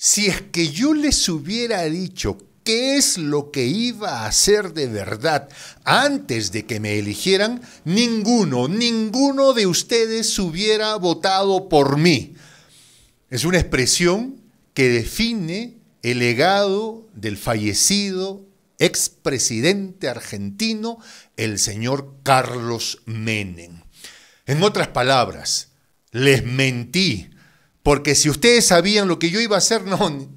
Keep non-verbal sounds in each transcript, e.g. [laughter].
Si es que yo les hubiera dicho qué es lo que iba a hacer de verdad antes de que me eligieran, ninguno, ninguno de ustedes hubiera votado por mí. Es una expresión que define el legado del fallecido expresidente argentino, el señor Carlos Menem. En otras palabras, les mentí, porque si ustedes sabían lo que yo iba a hacer, no,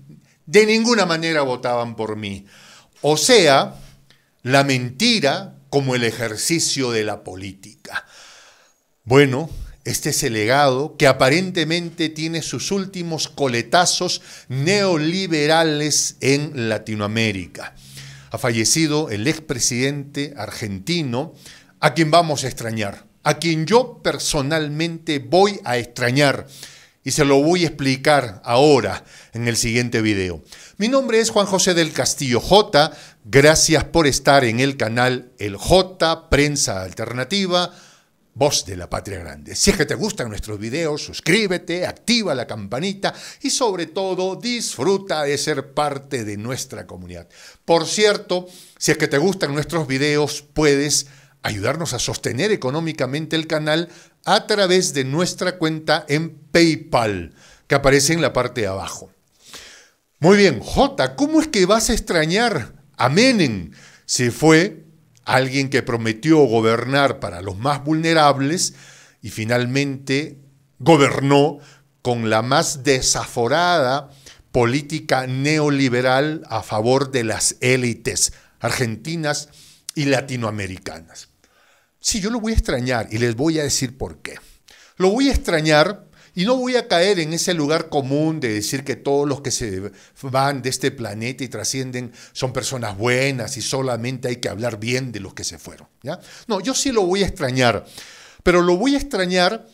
de ninguna manera votaban por mí. O sea, la mentira como el ejercicio de la política. Bueno, este es el legado que aparentemente tiene sus últimos coletazos neoliberales en Latinoamérica. Ha fallecido el expresidente argentino, a quien vamos a extrañar, a quien yo personalmente voy a extrañar y se lo voy a explicar ahora en el siguiente video. Mi nombre es Juan José del Castillo J. Gracias por estar en el canal El J, Prensa Alternativa, Voz de la Patria Grande. Si es que te gustan nuestros videos, suscríbete, activa la campanita y sobre todo disfruta de ser parte de nuestra comunidad. Por cierto, si es que te gustan nuestros videos, puedes ayudarnos a sostener económicamente el canal a través de nuestra cuenta en PayPal, que aparece en la parte de abajo. Muy bien, J, ¿cómo es que vas a extrañar a Menem? Si fue alguien que prometió gobernar para los más vulnerables y finalmente gobernó con la más desaforada política neoliberal a favor de las élites argentinas y latinoamericanas. Sí, yo lo voy a extrañar y les voy a decir por qué. Lo voy a extrañar y no voy a caer en ese lugar común de decir que todos los que se van de este planeta y trascienden son personas buenas y solamente hay que hablar bien de los que se fueron. No, yo sí lo voy a extrañar, pero lo voy a extrañar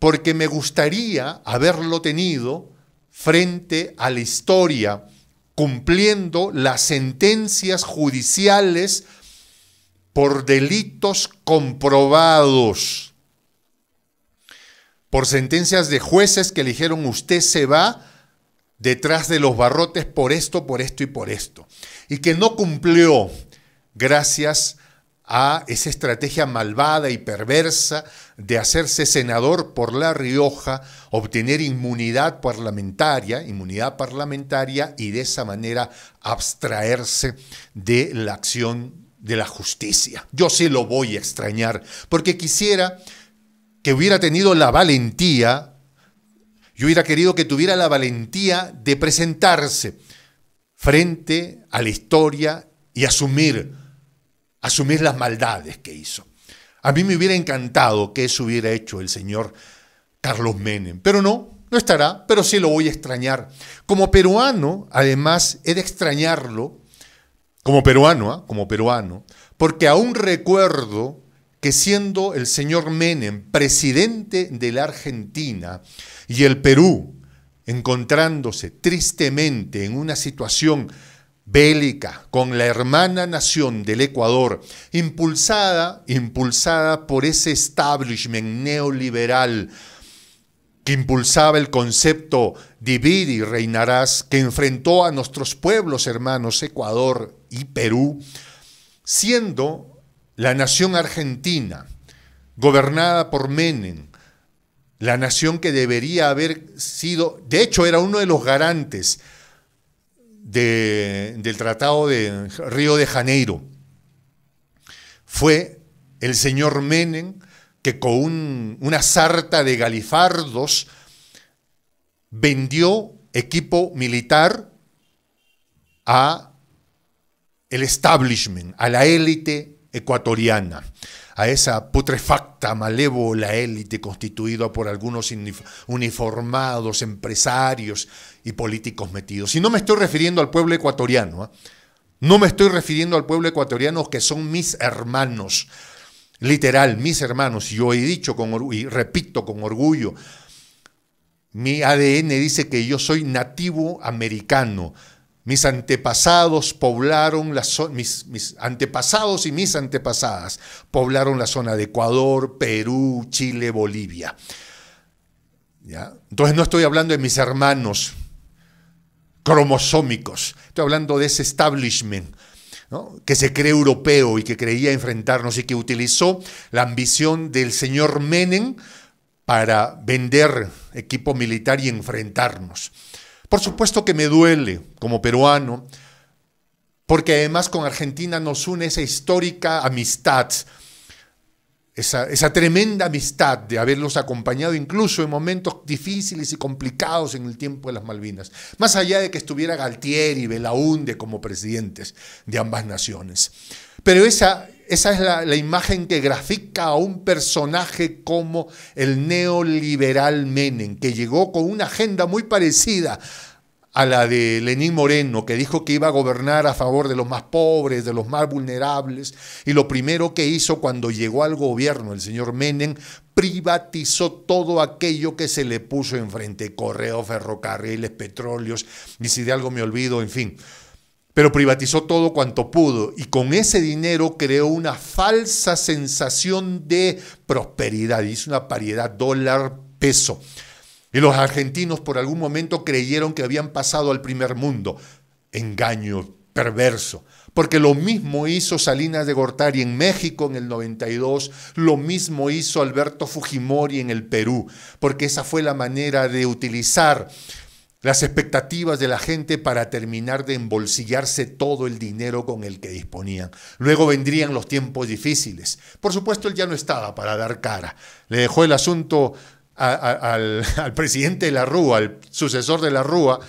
porque me gustaría haberlo tenido frente a la historia, cumpliendo las sentencias judiciales por delitos comprobados, por sentencias de jueces que le dijeron usted se va detrás de los barrotes por esto, por esto y por esto, y que no cumplió gracias a esa estrategia malvada y perversa de hacerse senador por La Rioja, obtener inmunidad parlamentaria, inmunidad parlamentaria y de esa manera abstraerse de la acción de la justicia. Yo sí lo voy a extrañar, porque quisiera que hubiera tenido la valentía, yo hubiera querido que tuviera la valentía de presentarse frente a la historia y asumir, asumir las maldades que hizo. A mí me hubiera encantado que eso hubiera hecho el señor Carlos Menem, pero no, no estará, pero sí lo voy a extrañar. Como peruano, además, he de extrañarlo como peruano, ¿ah? como peruano, porque aún recuerdo que siendo el señor Menem presidente de la Argentina y el Perú encontrándose tristemente en una situación bélica con la hermana nación del Ecuador, impulsada, impulsada por ese establishment neoliberal que impulsaba el concepto dividir y reinarás, que enfrentó a nuestros pueblos hermanos Ecuador y Perú, siendo la nación argentina, gobernada por Menem, la nación que debería haber sido, de hecho era uno de los garantes del Tratado de Río de Janeiro, fue el señor Menem, que con una sarta de galifardos vendió equipo militar a el establishment, a la élite ecuatoriana, a esa putrefacta, malévola élite constituida por algunos uniformados, empresarios y políticos metidos. Y no me estoy refiriendo al pueblo ecuatoriano, ¿eh? no me estoy refiriendo al pueblo ecuatoriano que son mis hermanos, Literal, mis hermanos, yo he dicho con y repito con orgullo, mi ADN dice que yo soy nativo americano. Mis antepasados poblaron mis, antepasados y mis antepasadas poblaron la zona de Ecuador, Perú, Chile, Bolivia. Entonces no estoy hablando de mis hermanos cromosómicos, estoy hablando de ese establishment que se cree europeo y que creía enfrentarnos y que utilizó la ambición del señor Menem para vender equipo militar y enfrentarnos. Por supuesto que me duele como peruano, porque además con Argentina nos une esa histórica amistad, esa, tremenda amistad de haberlos acompañado incluso en momentos difíciles y complicados en el tiempo de las Malvinas, más allá de que estuviera Galtieri y Belaunde como presidentes de ambas naciones. Pero esa, esa es la, la imagen que grafica a un personaje como el neoliberal Menem, que llegó con una agenda muy parecida a la de Lenín Moreno, que dijo que iba a gobernar a favor de los más pobres, de los más vulnerables, y lo primero que hizo cuando llegó al gobierno el señor Menem, privatizó todo aquello que se le puso enfrente, correos, ferrocarriles, petróleos, y si de algo me olvido, en fin. Pero privatizó todo cuanto pudo y con ese dinero creó una falsa sensación de prosperidad, hizo una paridad dólar-peso. Y los argentinos por algún momento creyeron que habían pasado al primer mundo. Engaño perverso. Porque lo mismo hizo Salinas de Gortari en México en el 92, lo mismo hizo Alberto Fujimori en el Perú, porque esa fue la manera de utilizar las expectativas de la gente para terminar de embolsillarse todo el dinero con el que disponían. Luego vendrían los tiempos difíciles. Por supuesto, él ya no estaba para dar cara. Le dejó el asunto al, [laughs] al, presidente de la Rúa, al sucesor de la Rúa,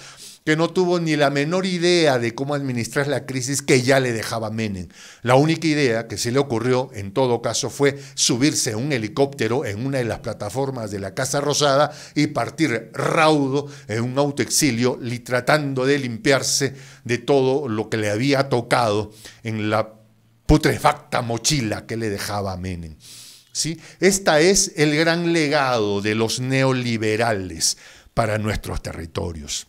que no tuvo ni la menor idea de cómo administrar la crisis que ya le dejaba Menem. La única idea que se le ocurrió, en todo caso, fue subirse a un helicóptero en una de las plataformas de la Casa Rosada y partir raudo en un autoexilio, tratando de limpiarse de todo lo que le había tocado en la putrefacta mochila que le dejaba Menem. ¿sí? Este es el gran legado de los neoliberales para nuestros territorios.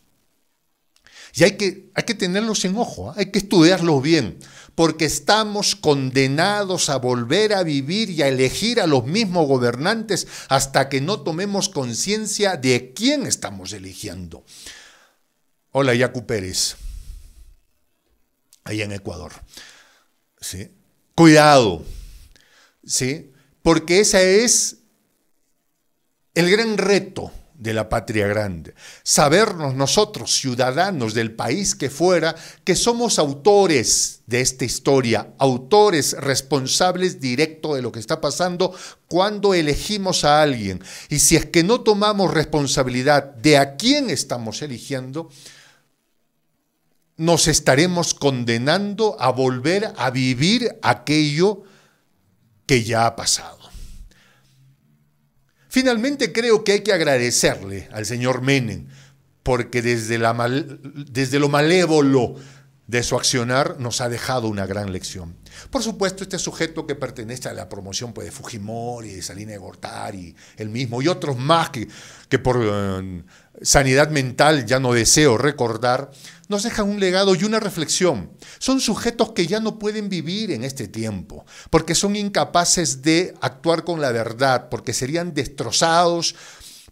Y hay que, tenerlos en ojo, ¿ah? hay que estudiarlos bien, porque estamos condenados a volver a vivir y a elegir a los mismos gobernantes hasta que no tomemos conciencia de quién estamos eligiendo. Hola, Yacu Pérez, ahí en Ecuador. ¿Sí? Cuidado, ¿sí? porque ese es el gran reto de la patria grande. Sabernos nosotros, ciudadanos del país que fuera, que somos autores de esta historia, autores responsables directo de lo que está pasando cuando elegimos a alguien. Y si es que no tomamos responsabilidad de a quién estamos eligiendo, nos estaremos condenando a volver a vivir aquello que ya ha pasado. Finalmente creo que hay que agradecerle al señor Menem, porque desde, la desde lo malévolo de su accionar nos ha dejado una gran lección. Por supuesto, este sujeto que pertenece a la promoción pues, de Fujimori, de Salina de Gortari, el mismo, y otros más que, por eh, sanidad mental ya no deseo recordar, nos deja un legado y una reflexión. Son sujetos que ya no pueden vivir en este tiempo, porque son incapaces de actuar con la verdad, porque serían destrozados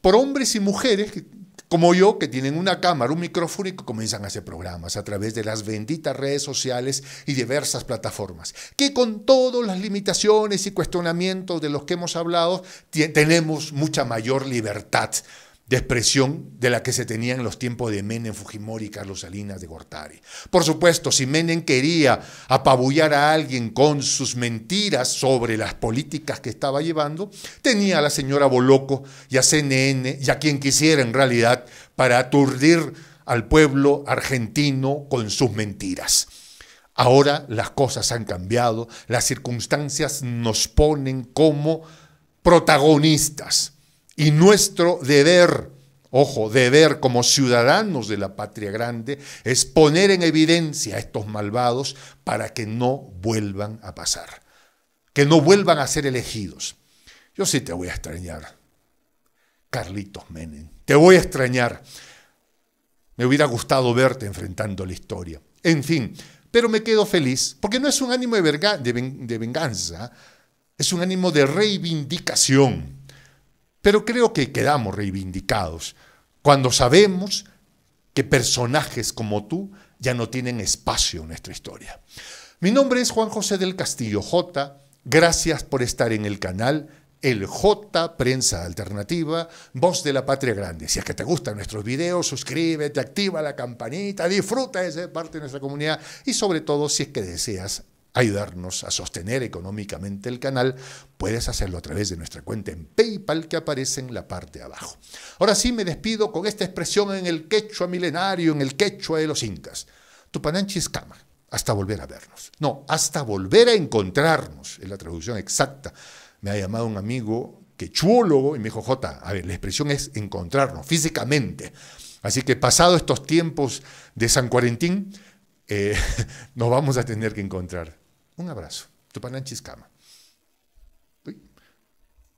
por hombres y mujeres que como yo, que tienen una cámara, un micrófono y que comienzan a hacer programas a través de las benditas redes sociales y diversas plataformas, que con todas las limitaciones y cuestionamientos de los que hemos hablado, tenemos mucha mayor libertad de expresión de la que se tenía en los tiempos de Menem, Fujimori y Carlos Salinas de Gortari. Por supuesto, si Menem quería apabullar a alguien con sus mentiras sobre las políticas que estaba llevando, tenía a la señora Boloco y a CNN y a quien quisiera en realidad para aturdir al pueblo argentino con sus mentiras. Ahora las cosas han cambiado, las circunstancias nos ponen como protagonistas y nuestro deber, ojo, deber como ciudadanos de la patria grande, es poner en evidencia a estos malvados para que no vuelvan a pasar, que no vuelvan a ser elegidos. Yo sí te voy a extrañar, Carlitos Menem, te voy a extrañar. Me hubiera gustado verte enfrentando la historia. En fin, pero me quedo feliz, porque no es un ánimo de, de venganza, es un ánimo de reivindicación pero creo que quedamos reivindicados cuando sabemos que personajes como tú ya no tienen espacio en nuestra historia. Mi nombre es Juan José del Castillo J. Gracias por estar en el canal. El J Prensa Alternativa, voz de la patria grande. Si es que te gustan nuestros videos, suscríbete, activa la campanita, disfruta de ser parte de nuestra comunidad y sobre todo si es que deseas ayudarnos a sostener económicamente el canal, puedes hacerlo a través de nuestra cuenta en PayPal que aparece en la parte de abajo. Ahora sí me despido con esta expresión en el quechua milenario, en el quechua de los incas. es cama, hasta volver a vernos. No, hasta volver a encontrarnos, es la traducción exacta. Me ha llamado un amigo quechuólogo y me dijo, Jota, a ver, la expresión es encontrarnos físicamente. Así que pasado estos tiempos de San Cuarentín, eh, [laughs] nos vamos a tener que encontrar. Un abrazo. tu Cama.